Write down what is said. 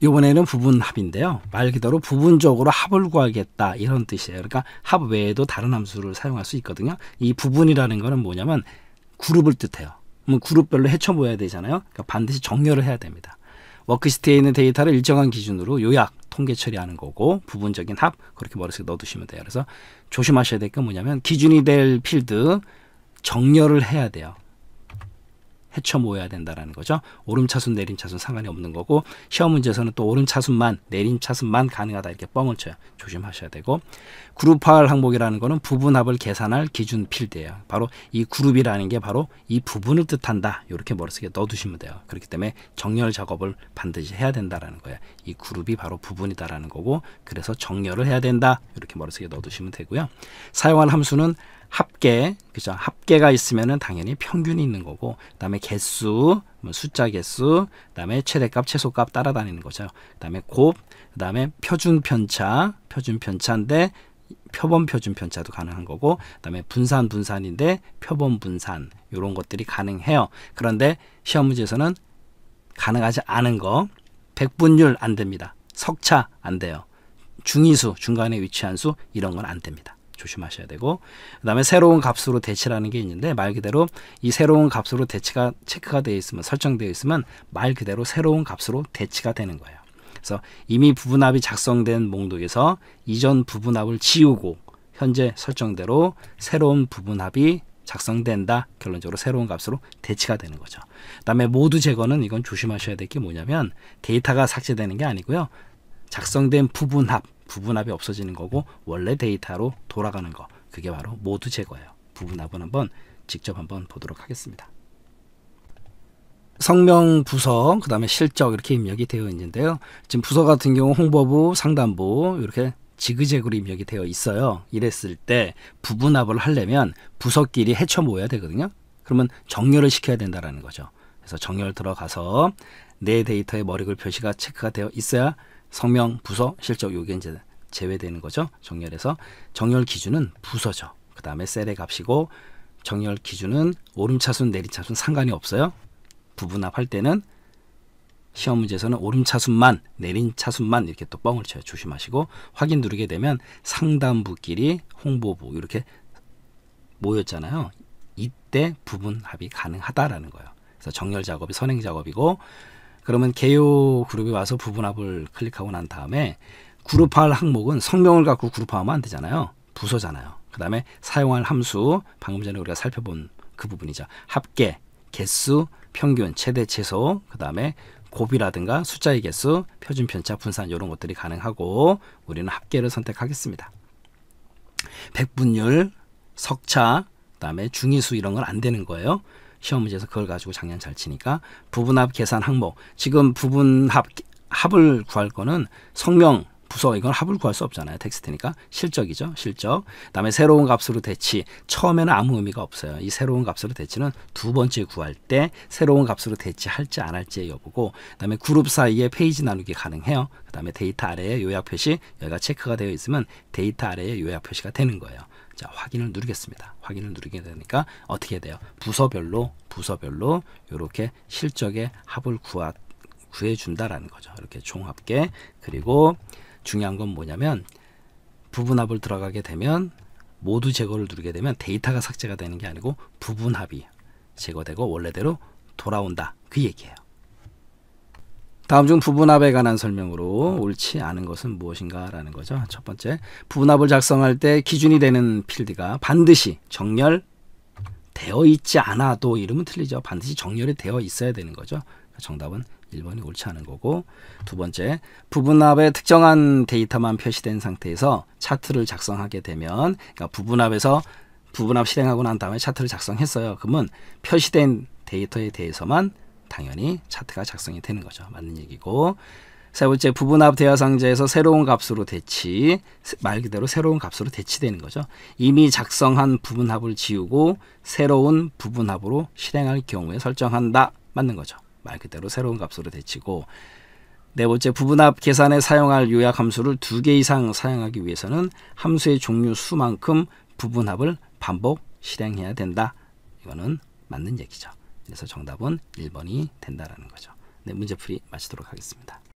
이번에는 부분 합인데요. 말 그대로 부분적으로 합을 구하겠다 이런 뜻이에요. 그러니까 합 외에도 다른 함수를 사용할 수 있거든요. 이 부분이라는 거는 뭐냐면 그룹을 뜻해요. 그럼 그룹별로 헤쳐 모여야 되잖아요. 그러니까 반드시 정렬을 해야 됩니다. 워크시트에 있는 데이터를 일정한 기준으로 요약, 통계 처리하는 거고 부분적인 합 그렇게 머릿속에 넣어두시면 돼요. 그래서 조심하셔야 될 건 뭐냐면 기준이 될 필드 정렬을 해야 돼요. 해쳐 모여야 된다라는 거죠. 오름차순 내림차순 상관이 없는 거고 시험 문제에서는 또 오름차순만 내림차순만 가능하다 이렇게 뻥을 쳐요. 조심하셔야 되고 그룹화할 항목이라는 거는 부분합을 계산할 기준 필드예요. 바로 이 그룹이라는 게 바로 이 부분을 뜻한다. 이렇게 머릿속에 넣어두시면 돼요. 그렇기 때문에 정렬 작업을 반드시 해야 된다라는 거예요. 이 그룹이 바로 부분이다라는 거고 그래서 정렬을 해야 된다. 이렇게 머릿속에 넣어두시면 되고요. 사용할 함수는 합계, 그죠? 합계가 있으면은 당연히 평균이 있는 거고, 그다음에 개수, 뭐 숫자 개수, 그다음에 최대값, 최소값 따라다니는 거죠. 그다음에 곱, 그다음에 표준 편차, 표준 편차인데 표본 표준 편차도 가능한 거고, 그다음에 분산 분산인데 표본 분산 요런 것들이 가능해요. 그런데 시험 문제에서는 가능하지 않은 거, 백분율 안 됩니다. 석차 안 돼요. 중위수, 중간에 위치한 수 이런 건 안 됩니다. 조심하셔야 되고 그다음에 새로운 값으로 대치라는 게 있는데 말 그대로 이 새로운 값으로 대치가 체크가 되어 있으면 설정되어 있으면 말 그대로 새로운 값으로 대치가 되는 거예요. 그래서 이미 부분합이 작성된 목록에서 이전 부분합을 지우고 현재 설정대로 새로운 부분합이 작성된다. 결론적으로 새로운 값으로 대치가 되는 거죠. 그다음에 모두 제거는 이건 조심하셔야 될 게 뭐냐면 데이터가 삭제되는 게 아니고요. 작성된 부분합, 부분합이 없어지는 거고 원래 데이터로 돌아가는 거. 그게 바로 모두 제거예요. 부분합은 한번 직접 한번 보도록 하겠습니다. 성명 부서 그다음에 실적 이렇게 입력이 되어 있는데요. 지금 부서 같은 경우 홍보부, 상담부 이렇게 지그재그로 입력이 되어 있어요. 이랬을 때 부분합을 하려면 부서끼리 해쳐 모여야 되거든요. 그러면 정렬을 시켜야 된다라는 거죠. 그래서 정렬 들어가서 내 데이터의 머리글 표시가 체크가 되어 있어야 성명, 부서, 실적 요게 이제 제외되는 거죠. 정렬에서 정렬 기준은 부서죠. 그 다음에 셀의 값이고 정렬 기준은 오름차순 내리차순 상관이 없어요. 부분합할 때는 시험 문제에서는 오름차순만 내린차순만 이렇게 또 뻥을 쳐요. 조심하시고 확인 누르게 되면 상단부끼리 홍보부 이렇게 모였잖아요. 이때 부분합이 가능하다라는 거예요. 그래서 정렬 작업이 선행 작업이고 그러면 개요 그룹이 와서 부분합을 클릭하고 난 다음에 그룹할 화 항목은 성명을 갖고 그룹화하면 안 되잖아요. 부서잖아요. 그 다음에 사용할 함수 방금 전에 우리가 살펴본 그 부분이죠. 합계, 개수, 평균, 최대, 최소, 그 다음에 고비라든가 숫자의 개수, 표준 편차, 분산 이런 것들이 가능하고 우리는 합계를 선택하겠습니다. 백분율, 석차, 그 다음에 중위수 이런 건 안 되는 거예요. 시험 문제에서 그걸 가지고 작년 잘 치니까 부분합 계산 항목 지금 부분합 합을 구할 거는 성명 부서 이건 합을 구할 수 없잖아요. 텍스트니까 실적이죠. 실적. 그다음에 새로운 값으로 대치. 처음에는 아무 의미가 없어요. 이 새로운 값으로 대치는 두 번째 구할 때 새로운 값으로 대치할지 안할지 여부고 그다음에 그룹 사이에 페이지 나누기 가능해요. 그다음에 데이터 아래에 요약 표시 여기가 체크가 되어 있으면 데이터 아래에 요약 표시가 되는 거예요. 자, 확인을 누르겠습니다. 확인을 누르게 되니까 어떻게 돼요? 부서별로 부서별로 이렇게 실적의 합을 구하, 구해준다라는 거죠. 이렇게 총합계 그리고 중요한 건 뭐냐면 부분합을 들어가게 되면 모두 제거를 누르게 되면 데이터가 삭제가 되는 게 아니고 부분합이 제거되고 원래대로 돌아온다 그 얘기예요. 다음 중 부분합에 관한 설명으로 옳지 않은 것은 무엇인가라는 거죠. 첫 번째, 부분합을 작성할 때 기준이 되는 필드가 반드시 정렬 되어 있지 않아도 이름은 틀리죠. 반드시 정렬이 되어 있어야 되는 거죠. 그러니까 정답은 1번이 옳지 않은 거고 두 번째, 부분합에 특정한 데이터만 표시된 상태에서 차트를 작성하게 되면 그러니까 부분합에서 부분합 실행하고 난 다음에 차트를 작성했어요. 그러면 표시된 데이터에 대해서만 당연히 차트가 작성이 되는 거죠. 맞는 얘기고 세 번째 부분합 대화상자에서 새로운 값으로 대치 말 그대로 새로운 값으로 대치되는 거죠. 이미 작성한 부분합을 지우고 새로운 부분합으로 실행할 경우에 설정한다 맞는 거죠. 말 그대로 새로운 값으로 대치고 네 번째 부분합 계산에 사용할 요약 함수를 두 개 이상 사용하기 위해서는 함수의 종류 수만큼 부분합을 반복 실행해야 된다. 이거는 맞는 얘기죠. 그래서 정답은 1번이 된다라는 거죠. 네, 문제풀이 마치도록 하겠습니다.